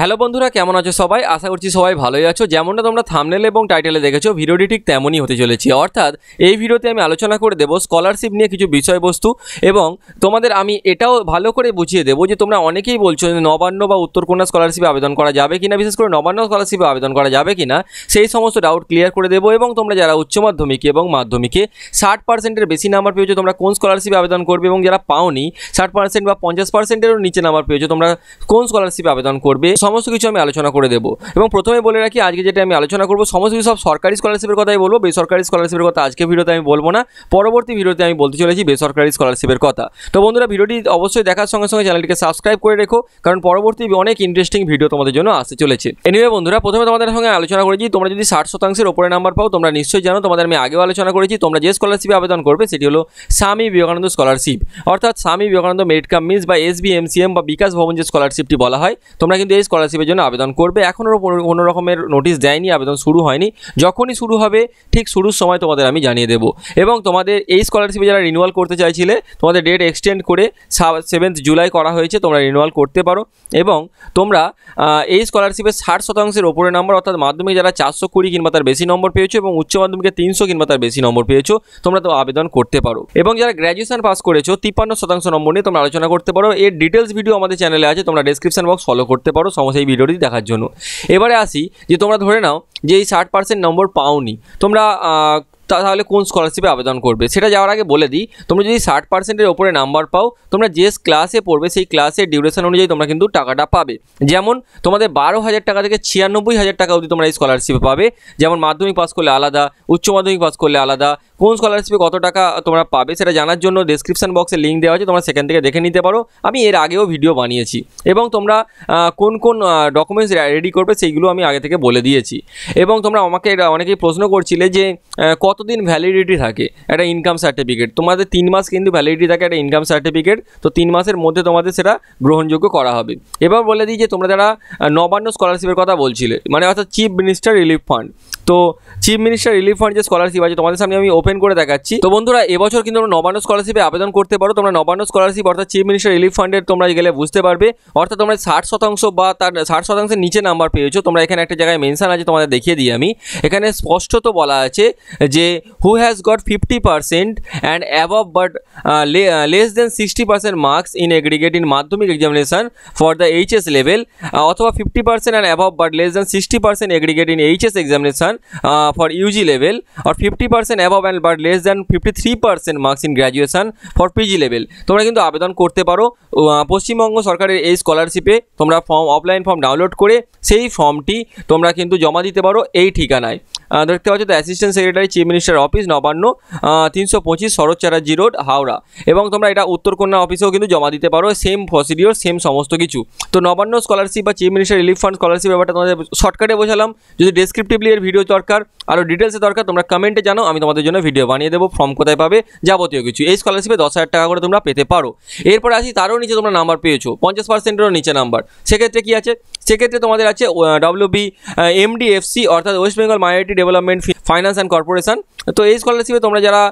hello বন্ধুরা কেমন আছো সবাই আশা করছি সবাই ভালোই আছো যেমনটা তোমরা থামনেল এবং টাইটেলে দেখেছো ভিডিওটি ঠিক তেমনই হতে চলেছে অর্থাৎ এই ভিডিওতে আমি আলোচনা করে দেবো স্কলারশিপ নিয়ে কিছু বিষয়বস্তু এবং তোমাদের আমি এটাও ভালো করে বুঝিয়ে দেবো যে তোমরা অনেকেই বলছো যে নবান্ন বা উত্তরকন্যা স্কলারশিপে আবেদন করা যাবে কিনা বিশেষ করে নবান্ন স্কলারশিপে আবেদন করা যাবে কিনা সেই সমস্ত ডাউট ক্লিয়ার করে দেবো এবং তোমরা যারা উচ্চ মাধ্যমিকে এবং মাধ্যমিকে ষাট পার্সেন্টের বেশি নাম্বার পেয়েছো তোমরা কোন স্কলারশিপে আবেদন করবে এবং যারা পাওনি ষাট পার্সেন্ট বা পঞ্চাশ পার্সেন্টেরও নিচে নাম্বার পেয়েছো তোমরা কোন স্কলারশিপে আবেদন করবে সমস্ত কিছু আমি আলোচনা করে দেবো এবং প্রথমে বলে রাখি আজকে যেটা আমি আলোচনা করবো সমস্ত কিছু সব সরকারি স্কলারশিপের কথাই বলবো বেসরকারি স্কলারশিপের কথা আজকে ভিডিওতে আমি বলবো না পরবর্তী ভিডিওতে আমি বলতে চলেছি বেসরকারি স্কলারশিপের কথা তো বন্ধুরা ভিডিওটি অবশ্যই দেখার সঙ্গে সঙ্গে চ্যানেলটিকে সাবস্ক্রাইব করে রেখো কারণ পরবর্তী অনেক ইন্টারেস্টিং ভিডিও তোমাদের জন্য আসতে চলেছে এনিওয়ে বন্ধুরা প্রথমে তোমাদের সঙ্গে আলোচনা করেছি তোমরা যদি ষাট শতাংশের ওপরে নাম্বার পাও তোমরা নিশ্চয়ই জানো তোমাদের আমি আগেও আলোচনা করেছি তোমরা যে স্কলারশিপে আবেদন করবে সেটি হলো স্বামী বিবেকানন্দ স্কলারশিপ অর্থাৎ Swami Vivekananda merit cum means বা এস বা বিকাশ ভবন যে স্কলারশিপটি বলা হয় তোমরা কিন্তু এই স্কলারশিপের জন্য আবেদন করবে এখনও কোনো রকমের নোটিশ দেয়নি আবেদন শুরু হয়নি যখনই শুরু হবে ঠিক শুরুর সময় তোমাদের আমি জানিয়ে দেবো এবং তোমাদের এই স্কলারশিপে যারা রিনিউয়াল করতে চাইছিলে তোমাদের ডেট এক্সটেন্ড করে সেভেন্থ জুলাই করা হয়েছে তোমরা রিনিউয়াল করতে পারো এবং তোমরা এই স্কলারশিপের ষাট শতাংশের ওপরে নম্বর অর্থাৎ মাধ্যমিক যারা চারশো কুড়ি কিংবা তার বেশি নম্বর পেয়েছো এবং উচ্চ মাধ্যমিকে তিনশো কিংবা তার বেশি নম্বর পেয়েছো তোমরা তো আবেদন করতে পারো এবং যারা গ্র্যাজুয়েশন পাস করেছো তিপ্পান্ন শতাংশ নম্বর নিয়ে তোমরা আলোচনা করতে পারো এর ডিটেলস ভিডিও আমাদের চ্যানেলে আছে তোমরা ডিসক্রিপশন বক্স ফলো করতে পারো অবশ্যই এই ভিডিওটি দেখার জন্য এবারে আসি যে তোমরা ধরে নাও যে এই ষাট পার্সেন্ট নম্বর পাওনি তোমরা তাহলে কোন স্কলারশিপে আবেদন করবে সেটা যাওয়ার আগে বলে দিই তোমরা যদি 60% এর উপরে নাম্বার পাও তোমরা জেস ক্লাসে পড়বে সেই ক্লাসের ডিউরেশন অনুযায়ী তোমরা কিন্তু টাকাটা পাবে যেমন তোমাদের 12000 টাকা থেকে 96000 টাকা ওই তোমরা স্কলারশিপে পাবে যেমন মাধ্যমিক পাস করলে আলাদা উচ্চ মাধ্যমিক পাস করলে আলাদা কোন স্কলারশিপে কত টাকা তোমরা পাবে সেটা জানার জন্য ডেসক্রিপশন বক্সে লিংক দেওয়া আছে তোমরা সেকেন্ড থেকে দেখে নিতে পারো আমি এর আগেও ভিডিও বানিয়েছি এবং তোমরা কোন কোন ডকুমেন্টস রেডি করবে সেগুলো আমি আগে থেকে বলে দিয়েছি এবং তোমরা আমাকে অনেকই প্রশ্ন করছিলে যে কতদিন ভ্যালিডিটি থাকে একটা ইনকাম সার্টিফিকেট তোমাদের তিন মাস কিন্তু ভ্যালিডিটি থাকে একটা ইনকাম সার্টিফিকেট তো তিন মাসের মধ্যে তোমাদের সেটা গ্রহণযোগ্য করা হবে এবার বলে দিই যে তোমরা যারা নবান্ন স্কলারশিপের কথা বলছিলে মানে অর্থাৎ চিফ মিনিস্টার রিলিফ ফান্ড তো চিফ মিনিস্টার রিলিফ ফান্ড যে স্কলারশিপ আছে তোমাদের সামনে আমি ওপেন করে দেখাচ্ছি তো বন্ধুরা এবছর কিন্তু তোমরা নবান্ন স্কলারশিপে আবেদন করতে পারো তোমরা নবান্ন স্কলারশিপ অর্থাৎ চিফ মিনিস্টার রিলিফ ফান্ডের তোমরা গেলে বুঝতে পারবে অর্থাৎ তোমরা ষাট শতাংশ বা তার ষাট শতাংশের নিচে নাম্বার পেয়েছো তোমরা এখানে একটা জায়গায় মেনশান আছে তোমাদের দেখিয়ে দিই আমি এখানে স্পষ্টত বলা আছে যে who has got fifty percent and above but less than sixty percent marks in aggregate in Madhyamik examination for the HS level অথবা fifty percent and above but less than sixty percent aggregate in HS examination tuition uh, for UG level or 50% above and but less than 53% marks in graduation for PG level তোমরা কিন্তু আবেদন করতে পারো পশ্চিমবঙ্গ সরকারের এই স্কলারশিপে তোমরা form offline form download করে সেই ফর্মটি তোমরা কিন্তু জমা দিতে পারো এই ঠিকানায় দেখতে পাচ্ছ তো assistant secretary chief minister office Nabanna তিনশো পঁচিশ শরৎচারাজি রোড হাওড়া এবং তোমরা এটা উত্তরকন্যা অফিসেও কিন্তু জমা দিতে পারো সেম প্রসিডিওর সেম সমস্ত কিছু তো নবান্ন স্কলারশিপ বা chief minister relief fund scholarship ব্যাপারটা তোমাদের শর্টকাটে বোঝালাম যদি ডেসক্রিপটিভলি এর ভিডিও দরকার আরও ডিটেলসে দরকার তোমরা কমেন্টে জানো আমি তোমাদের জন্য ভিডিও বানিয়ে দেবো ফর্ম কোথায় পাবে যাবতীয় কিছু এই স্কলারশিপে দশ হাজার টাকা করে তোমরা পেতে পারো এরপর আসি তারও নিচে তোমরা নাম্বার পেয়েছো পঞ্চাশ পার্সেন্টেরও নিচে নাম্বার সেক্ষেত্রে কী আছে সেক্ষেত্রে তোমাদের আছে ডাব্লিউবি এমডিএফসি অর্থাৎ West Bengal minority development finance and corporation তো এই স্কলারশিপে তোমরা যারা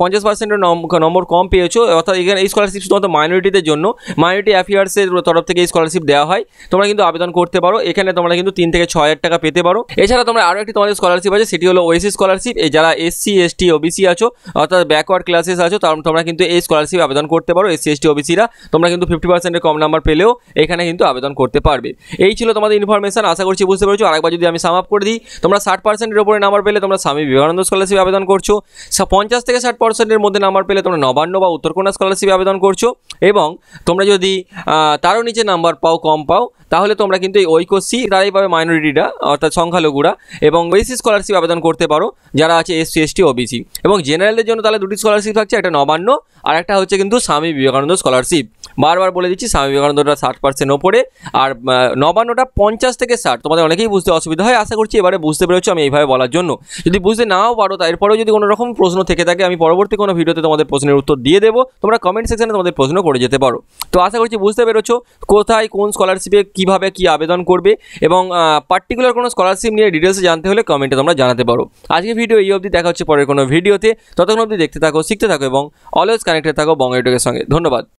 পঞ্চাশ পার্সেন্টের নম্বর কম পেয়েছো অর্থাৎ এখানে এই স্কলারশিপ শুধুমাত্র মাইনরিটিদের জন্য মাইনরিটি অ্যাফেয়ার্সের তরফ থেকে এই স্কলারশিপ দেওয়া হয় তোমরা কিন্তু আবেদন করতে পারো এখানে তোমরা কিন্তু তিন থেকে ছয় হাজার টাকা পেতে পারো এছাড়া তোমরা আরও একটি তোমাদের স্কলারশিপ আছে সেটি হলো ওএসি স্কলারশিপ এই যারা এসসি এসটি ওবিসি আছো অর্থাৎ ব্যাকওয়ার্ড ক্লাসেস আছো তার তোমরা কিন্তু এই স্কলারশিপ আবেদন করতে পারো এসসি এসটি ওবিসিরা তোমরা কিন্তু ফিফটি পার্সেন্টের কম নাম্বার পেলেও এখানে কিন্তু আবেদন করতে পারবে এই ছিল তোমাদের ইনফরমেশন আশা করছি বুঝতে পেরেছো আরেকবার যদি আমি সাম আপ করে দিই তোমরা ষাট পার্সেন্টের উপরে নাম্বার পেলে তোমরা স্বামী বিবেকানন্দ স্কলারশিপ আবেদন করছো পঞ্চাশ থেকে ষাট পার্সেন্টের মধ্যে নাম্বার পেলে তোমরা নবান্ন বা উত্তরকন্যা স্কলারশিপ আবেদন করছো এবং তোমরা যদি তারও নিচে নাম্বার পাও কম পাও তাহলে তোমরা কিন্তু এই সি তারাই পাবে মাইনরিটিটা অর্থাৎ সংখ্যালঘুরা এবং ওইসি স্কলারশিপ আবেদন করতে পারো যারা আছে এসসি এসটি ওবিসি এবং জেনারেলদের জন্য তাহলে দুটি স্কলারশিপ থাকছে একটা নবান্ন আর একটা হচ্ছে কিন্তু স্বামী বিবেকানন্দ স্কলারশিপ বারবার বলে দিচ্ছি স্বামী বিবেকানন্দটা ষাট পার্সেন্ট ওপরে আর নবান্নটা পঞ্চাশ থেকে ষাট তোমাদের অনেকেই বুঝতে অসুবিধা হয় আশা করছি এবারে বুঝতে পেরেছো আমি এইভাবে বলার জন্য যদি বুঝতে নাও পারো তারপরেও যদি কোনো রকম প্রশ্ন থেকে থাকে আমি পরবর্তী কোনো ভিডিওতে তোমাদের প্রশ্নের উত্তর দিয়ে দেবো তোমরা কমেন্ট সেকশনে তোমাদের প্রশ্ন করে যেতে পারো তো আশা করছি বুঝতে পেরেছো কোথায় কোন স্কলারশিপে কীভাবে কী আবেদন করবে এবং পার্টিকুলার কোনো স্কলারশিপ নিয়ে ডিটেলসে জানতে হলে কমেন্টে তোমরা জানাতে পারো আজকে ভিডিও এই অবধি দেখা হচ্ছে পরের কোনো ভিডিওতে ততক্ষণ অবধি দেখতে থাকো শিখতে থাকো এবং অলওয়েজ কানেক্টেড থাকো বঙ্গ এডুকের সঙ্গে ধন্যবাদ